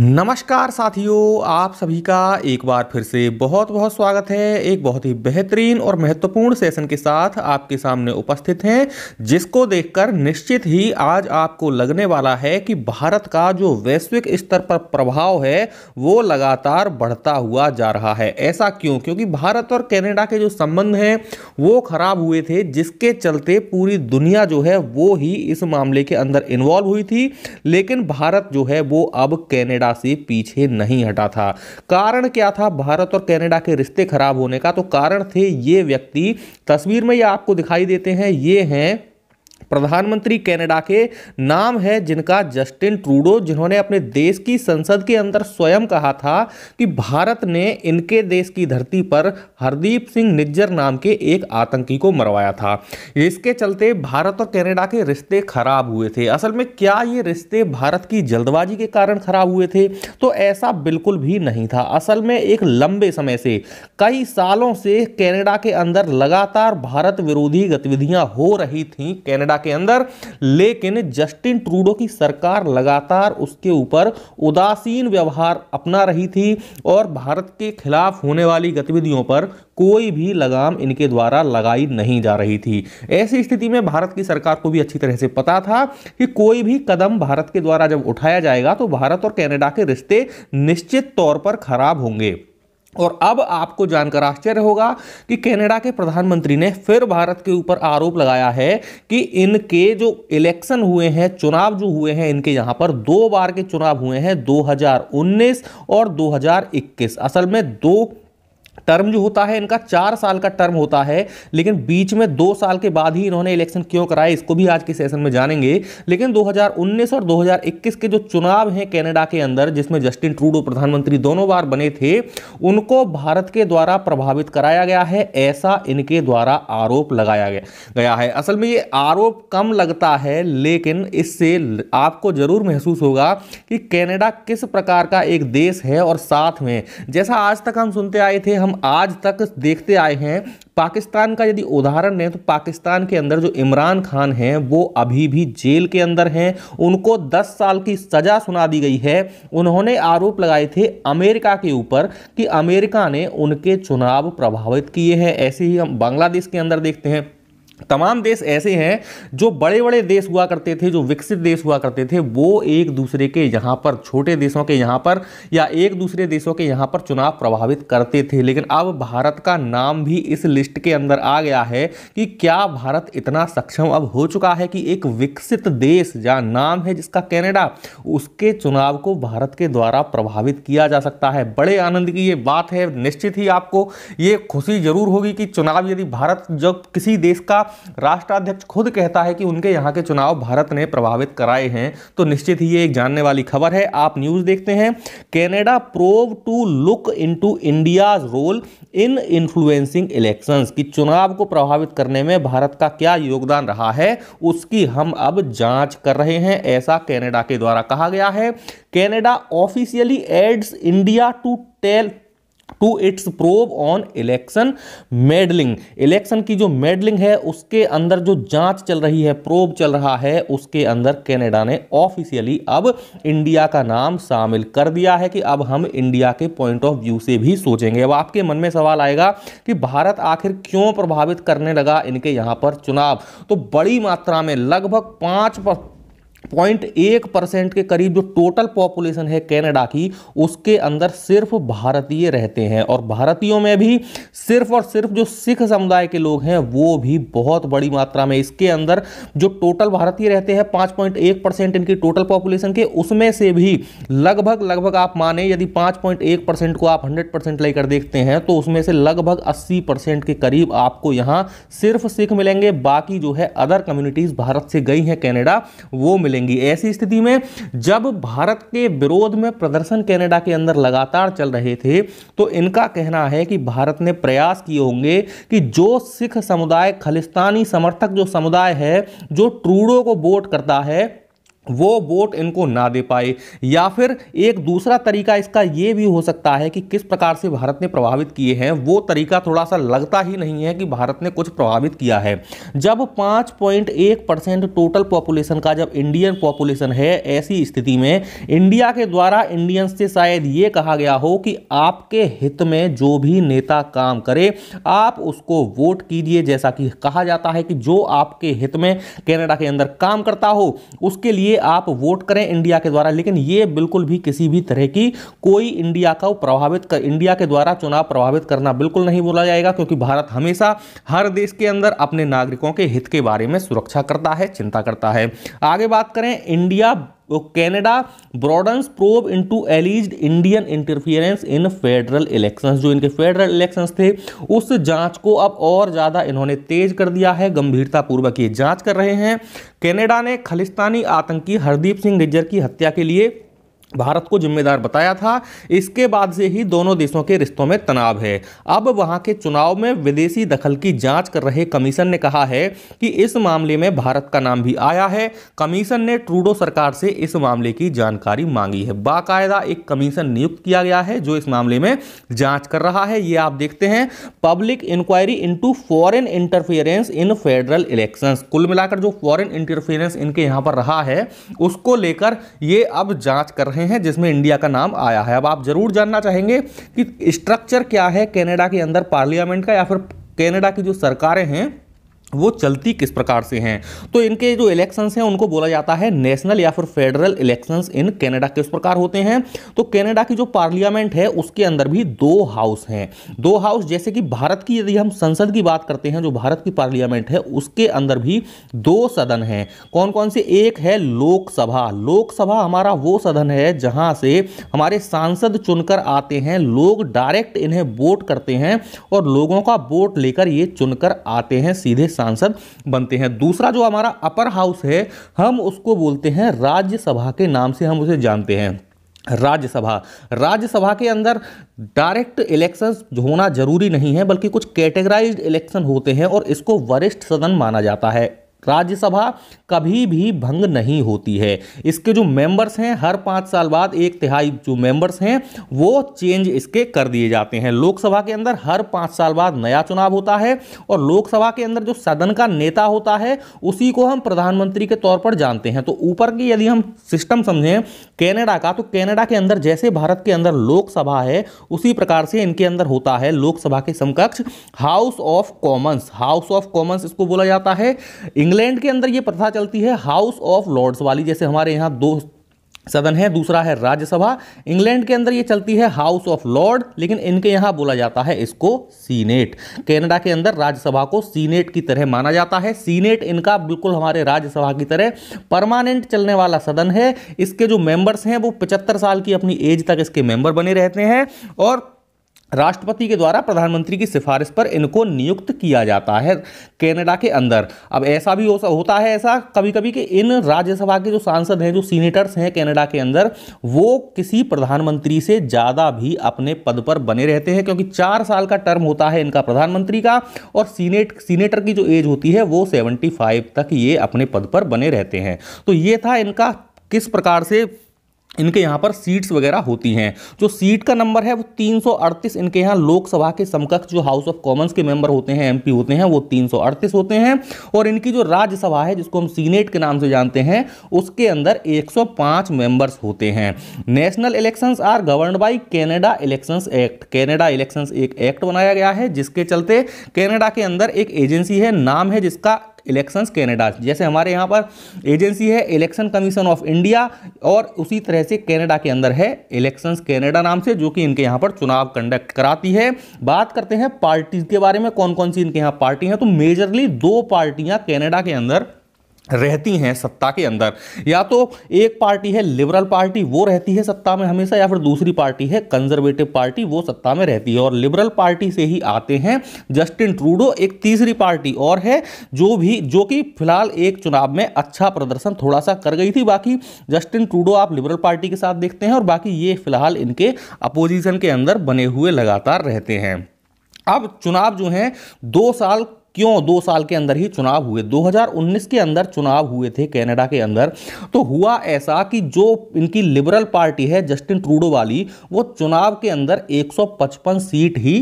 नमस्कार साथियों आप सभी का एक बार फिर से बहुत बहुत स्वागत है एक बहुत ही बेहतरीन और महत्वपूर्ण सेशन के साथ आपके सामने उपस्थित हैं जिसको देखकर निश्चित ही आज आपको लगने वाला है कि भारत का जो वैश्विक स्तर पर प्रभाव है वो लगातार बढ़ता हुआ जा रहा है ऐसा क्यों क्योंकि भारत और कैनेडा के जो संबंध हैं वो खराब हुए थे जिसके चलते पूरी दुनिया जो है वो ही इस मामले के अंदर इन्वॉल्व हुई थी लेकिन भारत जो है वो अब कैनेडा कनाडा से पीछे नहीं हटा था कारण क्या था भारत और कनाडा के रिश्ते खराब होने का तो कारण थे ये व्यक्ति तस्वीर में ये आपको दिखाई देते हैं ये हैं प्रधानमंत्री कनाडा के नाम है जिनका जस्टिन ट्रूडो जिन्होंने अपने देश की संसद के अंदर स्वयं कहा था कि भारत ने इनके देश की धरती पर हरदीप सिंह निज्जर नाम के एक आतंकी को मरवाया था इसके चलते भारत और कनाडा के रिश्ते खराब हुए थे असल में क्या ये रिश्ते भारत की जल्दबाजी के कारण खराब हुए थे तो ऐसा बिल्कुल भी नहीं था असल में एक लंबे समय से कई सालों से कैनेडा के अंदर लगातार भारत विरोधी गतिविधियां हो रही थी कैनेडा कनाडा के अंदर लेकिन जस्टिन ट्रूडो की सरकार लगातार उसके ऊपर उदासीन व्यवहार अपना रही थी और भारत के खिलाफ होने वाली गतिविधियों पर कोई भी लगाम इनके द्वारा लगाई नहीं जा रही थी ऐसी स्थिति में भारत की सरकार को भी अच्छी तरह से पता था कि कोई भी कदम भारत के द्वारा जब उठाया जाएगा तो भारत और कनाडा के रिश्ते निश्चित तौर पर खराब होंगे और अब आपको जानकर आश्चर्य होगा कि कनाडा के प्रधानमंत्री ने फिर भारत के ऊपर आरोप लगाया है कि इनके जो इलेक्शन हुए हैं चुनाव जो हुए हैं इनके यहाँ पर दो बार के चुनाव हुए हैं 2019 और 2021 असल में दो टर्म जो होता है इनका चार साल का टर्म होता है लेकिन बीच में दो साल के बाद ही इन्होंने इलेक्शन क्यों कराए इसको भी आज के सेशन में जानेंगे लेकिन 2019 और 2021 के जो चुनाव हैं कनाडा के अंदर जिसमें जस्टिन ट्रूडो प्रधानमंत्री दोनों बार बने थे उनको भारत के द्वारा प्रभावित कराया गया है ऐसा इनके द्वारा आरोप लगाया गया है असल में ये आरोप कम लगता है लेकिन इससे आपको जरूर महसूस होगा कि कैनेडा किस प्रकार का एक देश है और साथ में जैसा आज तक हम सुनते आए थे हम आज तक देखते आए हैं पाकिस्तान का यदि उदाहरण लें तो पाकिस्तान के अंदर जो इमरान खान हैं वो अभी भी जेल के अंदर हैं उनको 10 साल की सज़ा सुना दी गई है उन्होंने आरोप लगाए थे अमेरिका के ऊपर कि अमेरिका ने उनके चुनाव प्रभावित किए हैं ऐसे ही हम बांग्लादेश के अंदर देखते हैं तमाम देश ऐसे हैं जो बड़े बड़े देश हुआ करते थे जो विकसित देश हुआ करते थे वो एक दूसरे के यहाँ पर छोटे देशों के यहाँ पर या एक दूसरे देशों के यहाँ पर चुनाव प्रभावित करते थे लेकिन अब भारत का नाम भी इस लिस्ट के अंदर आ गया है कि क्या भारत इतना सक्षम अब हो चुका है कि एक विकसित देश जहाँ नाम है जिसका कैनेडा उसके चुनाव को भारत के द्वारा प्रभावित किया जा सकता है बड़े आनंद की ये बात है निश्चित ही आपको ये खुशी जरूर होगी कि चुनाव यदि भारत जब किसी देश का राष्ट्राध्यक्ष खुद कहता है कि उनके यहाँ के चुनाव भारत ने प्रभावित कराए हैं तो निश्चित ही ये एक जानने वाली खबर है आप न्यूज़ देखते हैं Canada probe to look into India's role in influencing elections कि चुनाव को प्रभावित करने में भारत का क्या योगदान रहा है उसकी हम अब जांच कर रहे हैं ऐसा कैनेडा के द्वारा कहा गया है Canada officially aids India to tell to its probe on election meddling election की जो मेडलिंग है उसके अंदर जो जांच चल रही है प्रोब चल रहा है उसके अंदर कैनेडा ने ऑफिशियली अब इंडिया का नाम शामिल कर दिया है कि अब हम इंडिया के पॉइंट ऑफ व्यू से भी सोचेंगे अब आपके मन में सवाल आएगा कि भारत आखिर क्यों प्रभावित करने लगा इनके यहाँ पर चुनाव तो बड़ी मात्रा में लगभग पाँच पॉइंट एक परसेंट के करीब जो टोटल पॉपुलेशन है कनाडा की उसके अंदर सिर्फ भारतीय रहते हैं और भारतीयों में भी सिर्फ और सिर्फ जो सिख समुदाय के लोग हैं वो भी बहुत बड़ी मात्रा में इसके अंदर जो टोटल भारतीय रहते हैं पाँच पॉइंट एक परसेंट इनकी टोटल पॉपुलेशन के उसमें से भी लगभग लगभग आप माने यदि पाँच पॉइंट एक परसेंट को आप हंड्रेड परसेंट लेकर देखते हैं तो उसमें से लगभग अस्सी परसेंट के करीब आपको यहाँ सिर्फ सिख मिलेंगे बाकी जो है अदर कम्युनिटीज़ भारत से गई हैं कैनेडा वो मिल मिलेंगी ऐसी स्थिति में जब भारत के विरोध में प्रदर्शन कनाडा के अंदर लगातार चल रहे थे तो इनका कहना है कि भारत ने प्रयास किए होंगे कि जो सिख समुदाय खालिस्तानी समर्थक जो समुदाय है जो ट्रूडो को वोट करता है वो वोट इनको ना दे पाए या फिर एक दूसरा तरीका इसका ये भी हो सकता है कि किस प्रकार से भारत ने प्रभावित किए हैं वो तरीका थोड़ा सा लगता ही नहीं है कि भारत ने कुछ प्रभावित किया है जब 5.1 परसेंट टोटल पॉपुलेशन का जब इंडियन पॉपुलेशन है ऐसी स्थिति में इंडिया के द्वारा इंडियंस से शायद ये कहा गया हो कि आपके हित में जो भी नेता काम करे आप उसको वोट कीजिए जैसा कि कहा जाता है कि जो आपके हित में कैनेडा के अंदर काम करता हो उसके लिए लिए आप वोट करें इंडिया के द्वारा लेकिन ये बिल्कुल भी किसी भी तरह की कोई इंडिया को प्रभावित कर इंडिया के द्वारा चुनाव प्रभावित करना बिल्कुल नहीं बोला जाएगा क्योंकि भारत हमेशा हर देश के अंदर अपने नागरिकों के हित के बारे में सुरक्षा करता है चिंता करता है आगे बात करें इंडिया तो Canada broadens probe into alleged Indian interference in federal elections जो इनके फेडरल इलेक्शंस थे उस जांच को अब और ज़्यादा इन्होंने तेज कर दिया है गंभीरतापूर्वक ये जांच कर रहे हैं कैनेडा ने खालिस्तानी आतंकी हरदीप सिंह निज्जर की हत्या के लिए भारत को जिम्मेदार बताया था इसके बाद से ही दोनों देशों के रिश्तों में तनाव है अब वहां के चुनाव में विदेशी दखल की जांच कर रहे कमीशन ने कहा है कि इस मामले में भारत का नाम भी आया है कमीशन ने ट्रूडो सरकार से इस मामले की जानकारी मांगी है बाकायदा एक कमीशन नियुक्त किया गया है जो इस मामले में जाँच कर रहा है ये आप देखते हैं public inquiry into foreign interference in federal election कुल मिलाकर जो फॉरन इंटरफियरेंस इनके यहाँ पर रहा है उसको लेकर ये अब जाँच कर रहे रहे हैं जिसमें इंडिया का नाम आया है अब आप ज़रूर जानना चाहेंगे कि स्ट्रक्चर क्या है कैनेडा के अंदर पार्लियामेंट का या फिर कैनेडा की जो सरकारें हैं वो चलती किस प्रकार से हैं तो इनके जो इलेक्शंस हैं उनको बोला जाता है नेशनल या फिर फेडरल इलेक्शंस इन कनाडा किस प्रकार होते हैं तो कनाडा की जो पार्लियामेंट है उसके अंदर भी दो हाउस हैं दो हाउस जैसे कि भारत की यदि हम संसद की बात करते हैं जो भारत की पार्लियामेंट है उसके अंदर भी दो सदन हैं कौन कौन से एक है लोकसभा लोकसभा हमारा वो सदन है जहाँ से हमारे सांसद चुनकर आते हैं लोग डायरेक्ट इन्हें वोट करते हैं और लोगों का वोट लेकर ये चुनकर आते हैं सीधे सांसद बनते हैं दूसरा जो हमारा अपर हाउस है हम उसको बोलते हैं राज्यसभा के नाम से हम उसे जानते हैं राज्यसभा राज्यसभा के अंदर डायरेक्ट इलेक्शंस होना जरूरी नहीं है बल्कि कुछ कैटेगराइज्ड इलेक्शन होते हैं और इसको वरिष्ठ सदन माना जाता है राज्यसभा कभी भी भंग नहीं होती है इसके जो मेंबर्स हैं हर पाँच साल बाद एक तिहाई जो मेंबर्स हैं वो चेंज इसके कर दिए जाते हैं लोकसभा के अंदर हर पाँच साल बाद नया चुनाव होता है और लोकसभा के अंदर जो सदन का नेता होता है उसी को हम प्रधानमंत्री के तौर पर जानते हैं तो ऊपर की यदि हम सिस्टम समझें कैनेडा का तो कैनेडा के अंदर जैसे भारत के अंदर लोकसभा है उसी प्रकार से इनके अंदर होता है लोकसभा के समकक्ष House of Commons House of Commons इसको बोला जाता है इंग्लैंड के अंदर ये प्रथा चलती है हाउस ऑफ लॉर्ड्स वाली जैसे हमारे यहाँ दो सदन है दूसरा है राज्यसभा इंग्लैंड के अंदर ये चलती है हाउस ऑफ लॉर्ड लेकिन इनके यहाँ बोला जाता है इसको सीनेट कनाडा के अंदर राज्यसभा को सीनेट की तरह माना जाता है सीनेट इनका बिल्कुल हमारे राज्यसभा की तरह परमानेंट चलने वाला सदन है इसके जो मेंबर्स हैं वो पचहत्तर साल की अपनी एज तक इसके मेंबर बने रहते हैं और राष्ट्रपति के द्वारा प्रधानमंत्री की सिफारिश पर इनको नियुक्त किया जाता है कनाडा के अंदर अब ऐसा भी हो, होता है ऐसा कभी कभी कि इन राज्यसभा के जो सांसद हैं जो सीनेटर्स हैं कनाडा के अंदर वो किसी प्रधानमंत्री से ज़्यादा भी अपने पद पर बने रहते हैं क्योंकि चार साल का टर्म होता है इनका प्रधानमंत्री का और सीनेट सीनेटर की जो एज होती है वो सेवेंटी तक ये अपने पद पर बने रहते हैं तो ये था इनका किस प्रकार से इनके यहाँ पर सीट्स वगैरह होती हैं जो सीट का नंबर है वो 338 इनके यहाँ लोकसभा के समकक्ष जो हाउस ऑफ कॉमन्स के मेंबर होते हैं एमपी होते हैं वो 338 होते हैं और इनकी जो राज्यसभा है जिसको हम सीनेट के नाम से जानते हैं उसके अंदर 105 मेंबर्स होते हैं national elections are govern by Canada Elections Act Canada Elections एक एक्ट बनाया गया है जिसके चलते कैनेडा के अंदर एक एजेंसी है नाम है जिसका इलेक्शंस कैनेडा जैसे हमारे यहाँ पर एजेंसी है इलेक्शन कमीशन ऑफ इंडिया और उसी तरह से कैनेडा के अंदर है इलेक्शंस कैनेडा नाम से जो कि इनके यहाँ पर चुनाव कंडक्ट कराती है बात करते हैं पार्टी के बारे में कौन कौन सी इनके यहाँ पार्टी हैं तो मेजरली दो पार्टियाँ कैनेडा के अंदर रहती हैं सत्ता के अंदर या तो एक पार्टी है लिबरल पार्टी वो रहती है सत्ता में हमेशा या फिर दूसरी पार्टी है कंजर्वेटिव पार्टी वो सत्ता में रहती है और लिबरल पार्टी से ही आते हैं जस्टिन ट्रूडो एक तीसरी पार्टी और है जो भी जो कि फिलहाल एक चुनाव में अच्छा प्रदर्शन थोड़ा सा कर गई थी बाकी जस्टिन ट्रूडो आप लिबरल पार्टी के साथ देखते हैं और बाकी ये फिलहाल इनके अपोजिशन के अंदर बने हुए लगातार रहते हैं अब चुनाव जो हैं दो साल क्यों दो साल के अंदर ही चुनाव हुए 2019 के अंदर चुनाव हुए थे कनाडा के अंदर तो हुआ ऐसा कि जो इनकी लिबरल पार्टी है जस्टिन ट्रूडो वाली वो चुनाव के अंदर 155 सीट ही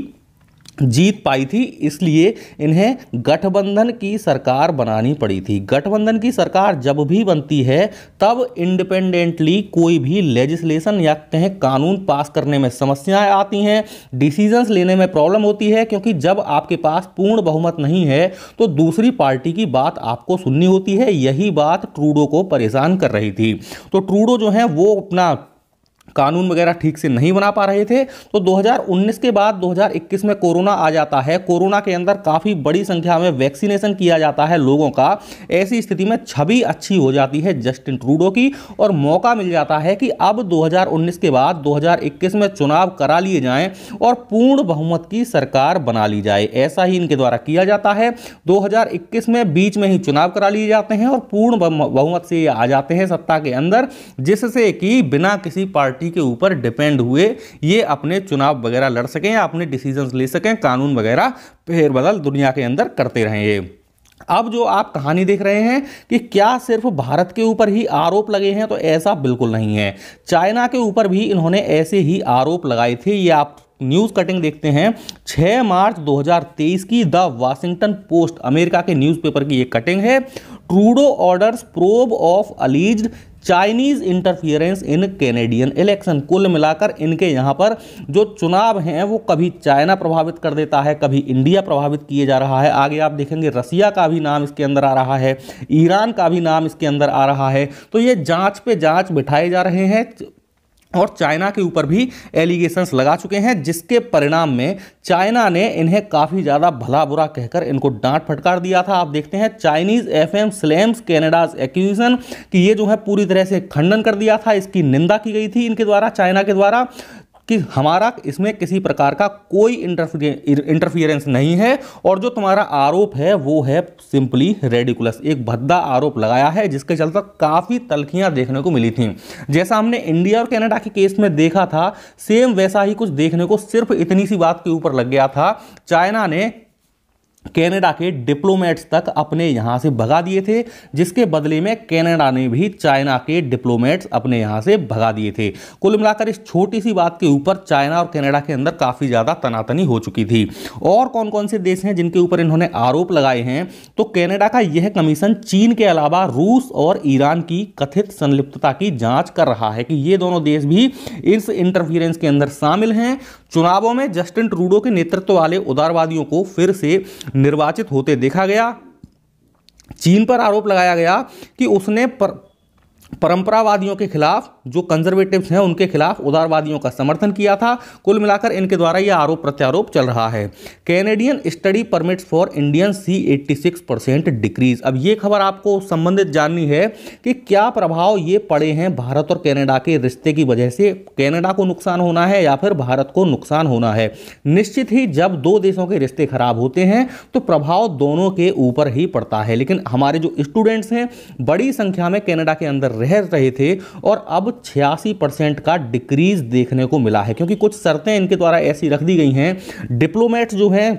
जीत पाई थी इसलिए इन्हें गठबंधन की सरकार बनानी पड़ी थी गठबंधन की सरकार जब भी बनती है तब इंडिपेंडेंटली कोई भी लेजिस्लेशन या कहें कानून पास करने में समस्याएं आती हैं डिसीजंस लेने में प्रॉब्लम होती है क्योंकि जब आपके पास पूर्ण बहुमत नहीं है तो दूसरी पार्टी की बात आपको सुननी होती है यही बात ट्रूडो को परेशान कर रही थी तो ट्रूडो जो है वो अपना कानून वगैरह ठीक से नहीं बना पा रहे थे तो 2019 के बाद 2021 में कोरोना आ जाता है कोरोना के अंदर काफ़ी बड़ी संख्या में वैक्सीनेशन किया जाता है लोगों का ऐसी स्थिति में छवि अच्छी हो जाती है जस्टिन ट्रूडो की और मौका मिल जाता है कि अब 2019 के बाद 2021 में चुनाव करा लिए जाएं और पूर्ण बहुमत की सरकार बना ली जाए ऐसा ही इनके द्वारा किया जाता है दो में बीच में ही चुनाव करा लिए जाते हैं और पूर्ण बहुमत से आ जाते हैं सत्ता के अंदर जिससे कि बिना किसी पार्टी पार्टी के ऊपर डिपेंड हुए ये अपने चुनाव वगैरह लड़ सकें या अपने डिसीजन ले सकें कानून वगैरह फेरबदल दुनिया के अंदर करते रहें ये अब जो आप कहानी देख रहे हैं कि क्या सिर्फ भारत के ऊपर ही आरोप लगे हैं तो ऐसा बिल्कुल नहीं है चाइना के ऊपर भी इन्होंने ऐसे ही आरोप लगाए थे ये आप न्यूज़ कटिंग देखते हैं 6 मार्च 2023 की द वाशिंगटन पोस्ट अमेरिका के न्यूज़पेपर की ये कटिंग है Trudeau orders probe of alleged Chinese interference in Canadian election कुल मिलाकर इनके यहाँ पर जो चुनाव हैं वो कभी चाइना प्रभावित कर देता है कभी इंडिया प्रभावित किए जा रहा है आगे आप देखेंगे रसिया का भी नाम इसके अंदर आ रहा है ईरान का भी नाम इसके अंदर आ रहा है तो ये जांच पे जांच बिठाए जा रहे हैं और चाइना के ऊपर भी एलिगेशंस लगा चुके हैं जिसके परिणाम में चाइना ने इन्हें काफ़ी ज़्यादा भला बुरा कहकर इनको डांट फटकार दिया था आप देखते हैं Chinese F M slams Canada's accusation कि ये जो है पूरी तरह से खंडन कर दिया था इसकी निंदा की गई थी इनके द्वारा चाइना के द्वारा कि हमारा इसमें किसी प्रकार का कोई इंटरफियरेंस नहीं है और जो तुम्हारा आरोप है वो है सिंपली रेडिकुलस एक भद्दा आरोप लगाया है जिसके चलते काफ़ी तलखियां देखने को मिली थी जैसा हमने इंडिया और कनाडा के केस में देखा था सेम वैसा ही कुछ देखने को सिर्फ इतनी सी बात के ऊपर लग गया था चाइना ने कनाडा के डिप्लोमेट्स तक अपने यहाँ से भगा दिए थे जिसके बदले में कनाडा ने भी चाइना के डिप्लोमेट्स अपने यहाँ से भगा दिए थे कुल मिलाकर इस छोटी सी बात के ऊपर चाइना और कनाडा के अंदर काफ़ी ज़्यादा तनातनी हो चुकी थी और कौन कौन से देश हैं जिनके ऊपर इन्होंने आरोप लगाए हैं तो कैनेडा का यह कमीशन चीन के अलावा रूस और ईरान की कथित संलिप्तता की जाँच कर रहा है कि ये दोनों देश भी इस इंटरफियरेंस के अंदर शामिल हैं चुनावों में जस्टिन ट्रूडो के नेतृत्व वाले उदारवादियों को फिर से निर्वाचित होते देखा गया चीन पर आरोप लगाया गया कि उसने पर, परंपरावादियों के खिलाफ जो कंजर्वेटिव्स हैं उनके खिलाफ उदारवादियों का समर्थन किया था कुल मिलाकर इनके द्वारा यह आरोप प्रत्यारोप चल रहा है Canadian study permits for Indian see 86 percent decrease अब ये खबर आपको संबंधित जाननी है कि क्या प्रभाव ये पड़े हैं भारत और कैनेडा के रिश्ते की वजह से कैनेडा को नुकसान होना है या फिर भारत को नुकसान होना है निश्चित ही जब दो देशों के रिश्ते खराब होते हैं तो प्रभाव दोनों के ऊपर ही पड़ता है लेकिन हमारे जो स्टूडेंट्स हैं बड़ी संख्या में कैनेडा के अंदर रह रहे थे और अब छियासी परसेंट का डिक्रीज देखने को मिला है क्योंकि कुछ शर्तें इनके द्वारा ऐसी रख दी गई हैं डिप्लोमेट्स जो हैं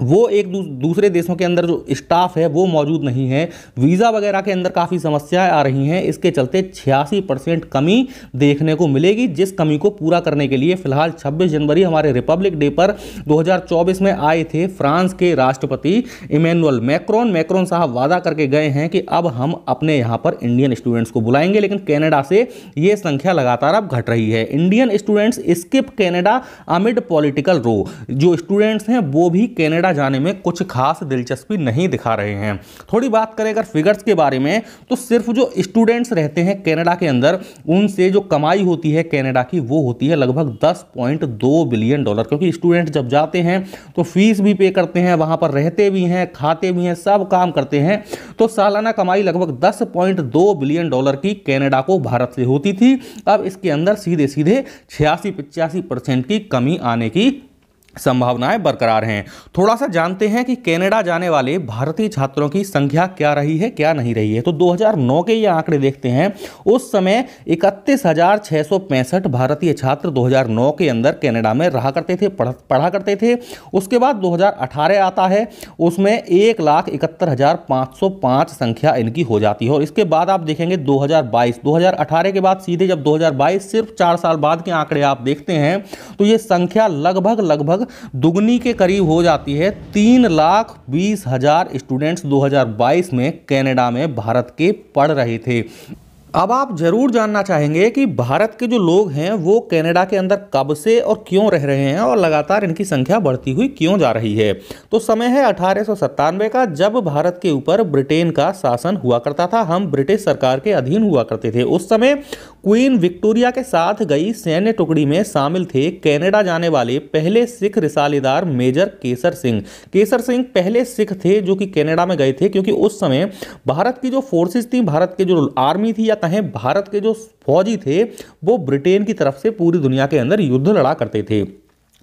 वो एक दूसरे देशों के अंदर जो स्टाफ है वो मौजूद नहीं है वीज़ा वगैरह के अंदर काफ़ी समस्याएं आ रही हैं इसके चलते छियासी परसेंट कमी देखने को मिलेगी जिस कमी को पूरा करने के लिए फिलहाल 26 जनवरी हमारे रिपब्लिक डे पर 2024 में आए थे फ्रांस के राष्ट्रपति इमैनुअल मैक्रोन मैक्रोन साहब वादा करके गए हैं कि अब हम अपने यहाँ पर इंडियन स्टूडेंट्स को बुलाएंगे लेकिन कैनेडा से ये संख्या लगातार अब घट रही है Indian students skip Canada amid political row जो स्टूडेंट्स हैं वो भी कैनेडा कनाडा जाने में कुछ खास दिलचस्पी नहीं दिखा रहे हैं थोड़ी बात करें अगर फिगर्स के बारे में तो सिर्फ जो स्टूडेंट्स रहते हैं कनाडा के अंदर उनसे जो कमाई होती है कनाडा की वो होती है लगभग दस बिलियन डॉलर क्योंकि स्टूडेंट जब जाते हैं तो फीस भी पे करते हैं वहाँ पर रहते भी हैं खाते भी हैं सब काम करते हैं तो सालाना कमाई लगभग दस पॉइंट दो बिलियन डॉलर की कैनेडा को भारत से होती थी अब इसके अंदर सीधे सीधे छियासी पचासी परसेंट की कमी आने की संभावनाएं बरकरार हैं थोड़ा सा जानते हैं कि कनाडा जाने वाले भारतीय छात्रों की संख्या क्या रही है क्या नहीं रही है तो 2009 के ये आंकड़े देखते हैं उस समय इकतीस भारतीय छात्र 2009 के अंदर कनाडा में रहा करते थे पढ़, पढ़ा करते थे उसके बाद 2018 आता है उसमें एक लाख इकहत्तर हज़ार पाँच सौ पाँच संख्या इनकी हो जाती है और इसके बाद आप देखेंगे दो हज़ार के बाद सीधे जब दो सिर्फ चार साल बाद के आंकड़े आप देखते हैं तो ये संख्या लगभग लगभग लगभग दुगनी के करीब हो जाती है तीन लाख बीस हज़ार स्टूडेंट्स 2022 में कनाडा में भारत के पढ़ रहे थे अब आप जरूर जानना चाहेंगे कि भारत के जो लोग हैं वो कनाडा के अंदर कब से और क्यों रह रहे हैं और लगातार इनकी संख्या बढ़ती हुई क्यों जा रही है तो समय है अठारह का जब भारत के ऊपर ब्रिटेन का शासन हुआ करता था हम ब्रिटिश सरकार के अधीन हुआ करते थे उस समय क्वीन विक्टोरिया के साथ गई सैन्य टुकड़ी में शामिल थे कैनेडा जाने वाले पहले सिख रिसालेदार मेजर केसर सिंह केसर सिंह पहले सिख थे जो कि कैनेडा में गए थे क्योंकि उस समय भारत की जो फोर्सेज थी भारत की जो आर्मी थी या है भारत के जो फौजी थे वो ब्रिटेन की तरफ से पूरी दुनिया के अंदर युद्ध लड़ा करते थे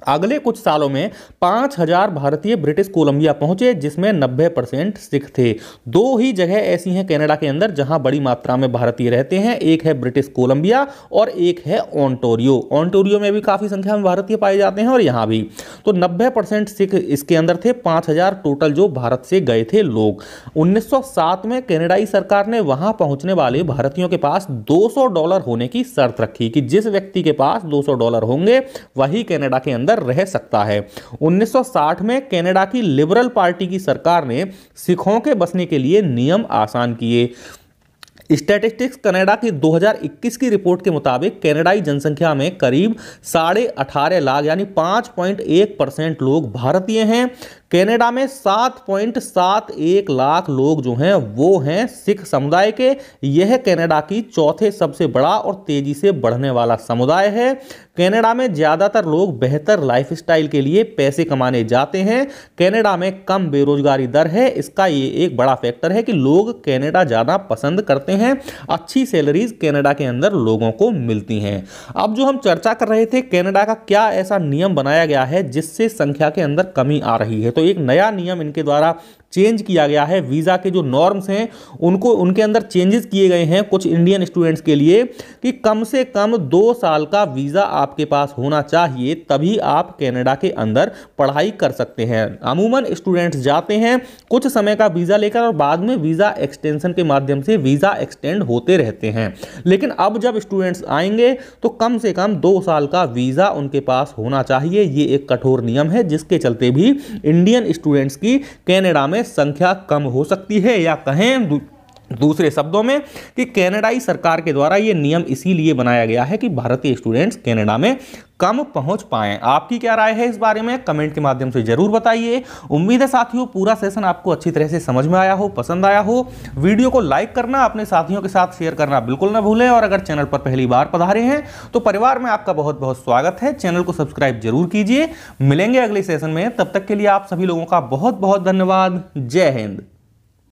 अगले कुछ सालों में 5000 भारतीय ब्रिटिश कोलंबिया पहुंचे जिसमें 90 परसेंट सिख थे दो ही जगह ऐसी हैं कनाडा के अंदर जहां बड़ी मात्रा में भारतीय रहते हैं एक है ब्रिटिश कोलंबिया और एक है ऑन्टोरियो ओंटोरियो में भी काफ़ी संख्या में भारतीय पाए जाते हैं और यहां भी तो नब्बे परसेंट सिख इसके अंदर थे 5000 टोटल जो भारत से गए थे लोग उन्नीस में कैनेडाई सरकार ने वहाँ पहुँचने वाले भारतीयों के पास दो डॉलर होने की शर्त रखी कि जिस व्यक्ति के पास दो डॉलर होंगे वही कैनेडा के अंदर अंदर रह सकता है 1960 में कनाडा की लिबरल पार्टी की सरकार ने सिखों के बसने के लिए नियम आसान किए स्टैटिस्टिक्स कनाडा की 2021 की रिपोर्ट के मुताबिक कनाडाई जनसंख्या में करीब साढ़े अठारह लाख यानी 5.1 परसेंट लोग भारतीय हैं कनाडा में 7.71 लाख लोग जो हैं वो हैं सिख समुदाय के यह कनाडा की चौथे सबसे बड़ा और तेजी से बढ़ने वाला समुदाय है कनाडा में ज़्यादातर लोग बेहतर लाइफस्टाइल के लिए पैसे कमाने जाते हैं कनाडा में कम बेरोजगारी दर है इसका ये एक बड़ा फैक्टर है कि लोग कनाडा जाना पसंद करते हैं अच्छी सैलरीज कनाडा के अंदर लोगों को मिलती हैं अब जो हम चर्चा कर रहे थे कनाडा का क्या ऐसा नियम बनाया गया है जिससे संख्या के अंदर कमी आ रही है तो एक नया नियम इनके द्वारा चेंज किया गया है वीज़ा के जो नॉर्म्स हैं उनको उनके अंदर चेंजेस किए गए हैं कुछ इंडियन स्टूडेंट्स के लिए कि कम से कम दो साल का वीज़ा आप आपके पास होना चाहिए तभी आप कनाडा के अंदर पढ़ाई कर सकते हैं अमूमन स्टूडेंट्स जाते हैं कुछ समय का वीज़ा लेकर और बाद में वीज़ा एक्सटेंशन के माध्यम से वीज़ा एक्सटेंड होते रहते हैं लेकिन अब जब स्टूडेंट्स आएंगे तो कम से कम दो साल का वीज़ा उनके पास होना चाहिए ये एक कठोर नियम है जिसके चलते भी इंडियन स्टूडेंट्स की कैनेडा में संख्या कम हो सकती है या कहें दूसरे शब्दों में कि कैनेडाई सरकार के द्वारा ये नियम इसीलिए बनाया गया है कि भारतीय स्टूडेंट्स कैनेडा में कम पहुंच पाए आपकी क्या राय है इस बारे में कमेंट के माध्यम से जरूर बताइए उम्मीद है साथियों पूरा सेशन आपको अच्छी तरह से समझ में आया हो पसंद आया हो वीडियो को लाइक करना अपने साथियों के साथ शेयर करना बिल्कुल ना भूलें और अगर चैनल पर पहली बार पधारे हैं तो परिवार में आपका बहुत बहुत स्वागत है चैनल को सब्सक्राइब जरूर कीजिए मिलेंगे अगले सेशन में तब तक के लिए आप सभी लोगों का बहुत बहुत धन्यवाद जय हिंद